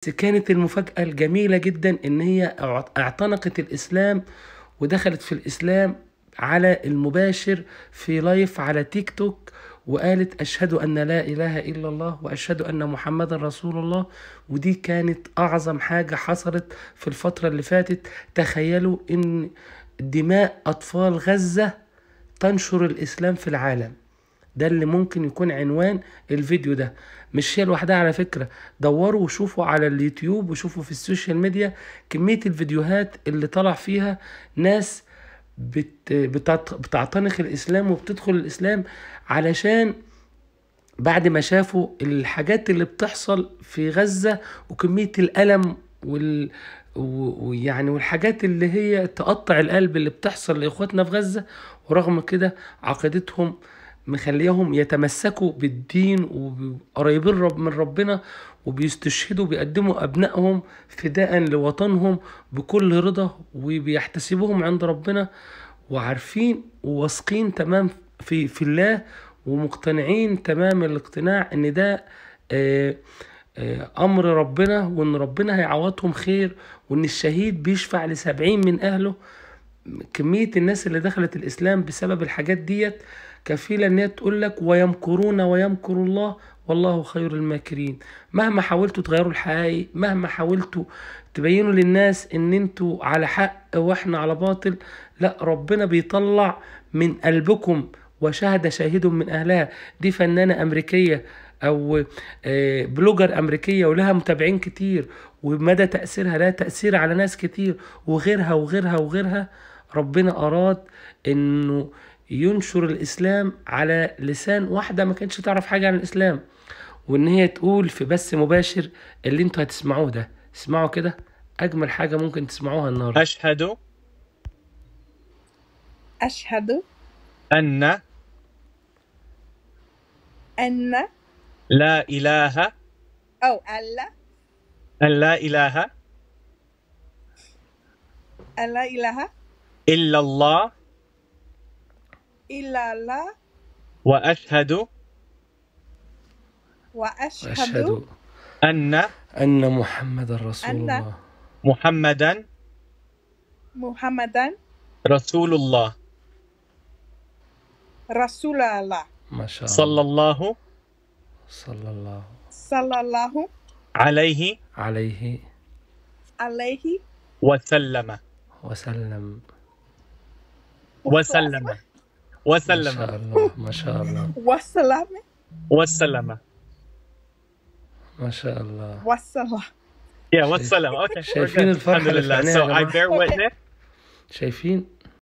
كانت المفاجأة الجميلة جدا إن هي اعتنقت الإسلام ودخلت في الإسلام على المباشر في لايف على تيك توك وقالت أشهد أن لا إله إلا الله وأشهد أن محمدا رسول الله ودي كانت أعظم حاجة حصلت في الفترة اللي فاتت تخيلوا إن دماء أطفال غزة تنشر الإسلام في العالم ده اللي ممكن يكون عنوان الفيديو ده مش هي لوحدها على فكرة دوروا وشوفوا على اليوتيوب وشوفوا في السوشيال ميديا كمية الفيديوهات اللي طلع فيها ناس بت... بتعت... بتعتنق الإسلام وبتدخل الإسلام علشان بعد ما شافوا الحاجات اللي بتحصل في غزة وكمية الألم وال ويعني والحاجات اللي هي تقطع القلب اللي بتحصل لاخواتنا في غزه ورغم كده عقيدتهم مخليهم يتمسكوا بالدين وقريبين رب من ربنا وبيستشهدوا بيقدموا أبنائهم فداء لوطنهم بكل رضا وبيحتسبوهم عند ربنا وعارفين وواثقين تمام في, في الله ومقتنعين تمام الاقتناع ان ده آآ آه، آآ آه، امر ربنا وان ربنا هيعوضهم خير وان الشهيد بيشفع لسبعين من اهله كمية الناس اللي دخلت الاسلام بسبب الحاجات ديت كفيله ان هي تقول لك ويمكرون ويمكر الله والله خير الماكرين مهما حاولتوا تغيروا الحقائق مهما حاولتوا تبينوا للناس ان انتوا على حق واحنا على باطل لا ربنا بيطلع من قلبكم وشهد شاهد من اهلها دي فنانه امريكيه او آه، بلوجر امريكيه ولها متابعين كتير ومدى تاثيرها لها تاثير على ناس كتير وغيرها وغيرها وغيرها ربنا اراد انه ينشر الإسلام على لسان واحدة ما كانتش تعرف حاجة عن الإسلام وإن هي تقول في بث مباشر اللي انتوا هتسمعوه ده اسمعوا كده أجمل حاجة ممكن تسمعوها النهاردة أشهد أشهد أن أن لا إله أو ألا أن لا إله أن لا إله إلا الله إلا الله وأشهد وأشهد, وأشهد أن أن محمد رسول أن الله محمدا محمدا رسول الله رسول الله ما شاء الله صلى الله صلى الله صلى الله عليه عليه عليه وسلم وسلم وسلم وسلم ما شاء الله ما شاء والسلامة والسلامة ما شاء الله والسلامة يا والسلامة اوكي شايفين الفرحة الحمد لله so I bear witness شايفين